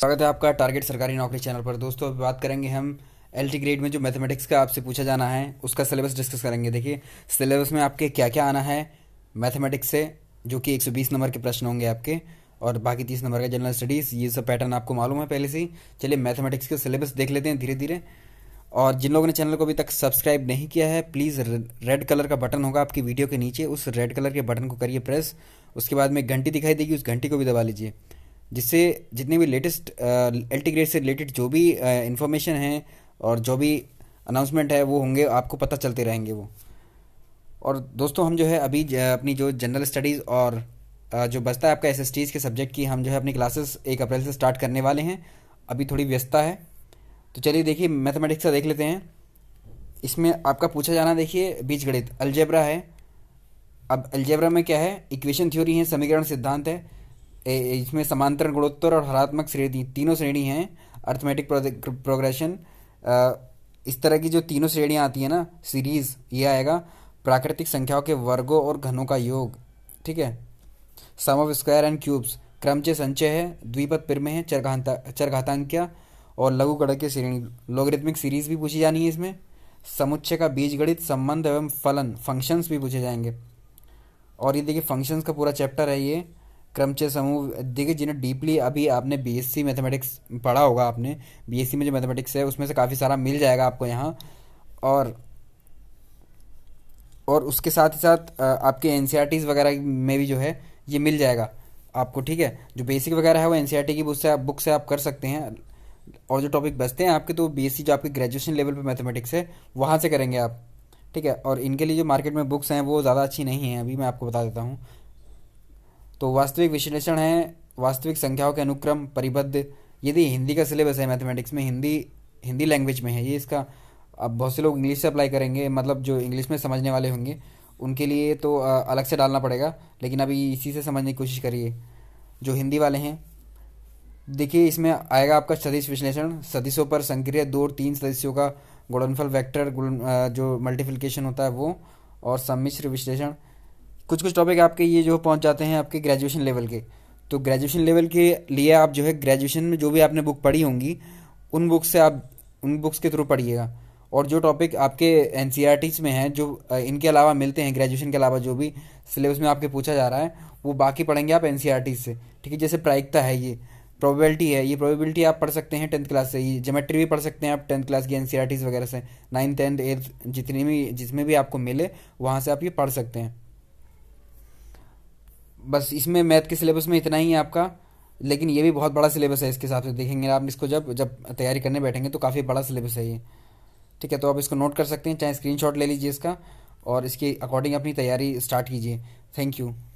स्वागत है आपका टारगेट सरकारी नौकरी चैनल पर दोस्तों अभी बात करेंगे हम एल ग्रेड में जो मैथमेटिक्स का आपसे पूछा जाना है उसका सिलेबस डिस्कस करेंगे देखिए सिलेबस में आपके क्या क्या आना है मैथमेटिक्स से जो कि 120 नंबर के प्रश्न होंगे आपके और बाकी तीस नंबर का जनरल स्टडीज़ ये सब पैटर्न आपको मालूम है पहले से ही चलिए मैथमेटिक्स का सिलेबस देख लेते हैं धीरे धीरे और जिन लोगों ने चैनल को अभी तक सब्सक्राइब नहीं किया है प्लीज़ रेड कलर का बटन होगा आपकी वीडियो के नीचे उस रेड कलर के बटन को करिए प्रेस उसके बाद में घंटी दिखाई देगी उस घंटी को भी दबा लीजिए जिससे जितने भी लेटेस्ट एल टी ग्रेड से रिलेटेड जो भी इन्फॉर्मेशन uh, है और जो भी अनाउंसमेंट है वो होंगे आपको पता चलते रहेंगे वो और दोस्तों हम जो है अभी uh, अपनी जो जनरल स्टडीज़ और uh, जो बचता है आपका एस के सब्जेक्ट की हम जो है अपनी क्लासेस एक अप्रैल से स्टार्ट करने वाले हैं अभी थोड़ी व्यस्तता है तो चलिए देखिए मैथमेटिक्स का देख लेते हैं इसमें आपका पूछा जाना देखिए गणित अलजेब्रा है अब अलजेब्रा में क्या है इक्वेशन थ्योरी है समीकरण सिद्धांत है इसमें समांतर गुणोत्तर और हरात्मक श्रेणी तीनों श्रेणी हैं अर्थमेटिक प्रोग्रेशन इस तरह की जो तीनों श्रेणियाँ आती हैं ना सीरीज़ ये आएगा प्राकृतिक संख्याओं के वर्गों और घनों का योग ठीक है sum of square and cubes क्रमचय संचय है द्विपद में है चरघाता चरघातांक्या और लघु गणक की श्रेणी लोगरिथमिक सीरीज भी पूछी जानी है इसमें समुच्चय का बीजगणित संबंध एवं फलन फंक्शंस भी पूछे जाएंगे और ये देखिए फंक्शंस का पूरा चैप्टर है ये क्रमचय समूह देखिए जिन्हें डीपली अभी आपने बीएससी मैथमेटिक्स पढ़ा होगा आपने बीएससी में जो मैथमेटिक्स है उसमें से काफ़ी सारा मिल जाएगा आपको यहाँ और और उसके साथ ही साथ आपके एन e वगैरह में भी जो है ये मिल जाएगा आपको ठीक है जो बेसिक वगैरह है वो एन e की बुक से आप बुक से आप कर सकते हैं और जो टॉपिक बचते हैं आपके तो बी जो आपके ग्रेजुएशन लेवल पर मैथमेटिक्स है वहाँ से करेंगे आप ठीक है और इनके लिए जो मार्केट में बुक्स हैं वो ज़्यादा अच्छी नहीं हैं अभी मैं आपको बता देता हूँ तो वास्तविक विश्लेषण है वास्तविक संख्याओं के अनुक्रम परिबद्ध यदि हिंदी का सिलेबस है मैथमेटिक्स में हिंदी हिंदी लैंग्वेज में है ये इसका अब बहुत से लोग इंग्लिश से अप्लाई करेंगे मतलब जो इंग्लिश में समझने वाले होंगे उनके लिए तो अलग से डालना पड़ेगा लेकिन अभी इसी से समझने की कोशिश करिए जो हिंदी वाले हैं देखिए इसमें आएगा आपका सदिश विश्लेषण सदिशों पर संक्रिय दो और तीन सदस्यों का गुणनफल वेक्टर गुण, जो मल्टीप्लिकेशन होता है वो और सम्मिश्र विश्लेषण कुछ कुछ टॉपिक आपके ये जो पहुंच जाते हैं आपके ग्रेजुएशन लेवल के तो ग्रेजुएशन लेवल के लिए आप जो है ग्रेजुएशन में जो भी आपने बुक पढ़ी होंगी उन बुक से आप उन बुक्स के थ्रू पढ़िएगा और जो टॉपिक आपके एन e में हैं जो इनके अलावा मिलते हैं ग्रेजुएशन के अलावा जो भी सिलेबस में आपके पूछा जा रहा है वो बाकी पढ़ेंगे आप एन e से ठीक है जैसे प्रायिकता है ये प्रोबेबिलिटी है ये प्रोबेबिलिटी आप पढ़ सकते हैं टेंथ क्लास से ये जोमेट्री भी पढ़ सकते हैं आप टेंथ क्लास की एन e वगैरह से नाइन्थ टेंथ एट्थ जितनी भी जिसमें भी आपको मिले वहाँ से आप ये पढ़ सकते हैं बस इसमें मैथ के सिलेबस में इतना ही है आपका लेकिन ये भी बहुत बड़ा सिलेबस है इसके हिसाब से देखेंगे आप इसको जब जब तैयारी करने बैठेंगे तो काफ़ी बड़ा सिलेबस है ये ठीक है तो आप इसको नोट कर सकते हैं चाहे स्क्रीनशॉट ले लीजिए इसका और इसके अकॉर्डिंग अपनी तैयारी स्टार्ट कीजिए थैंक यू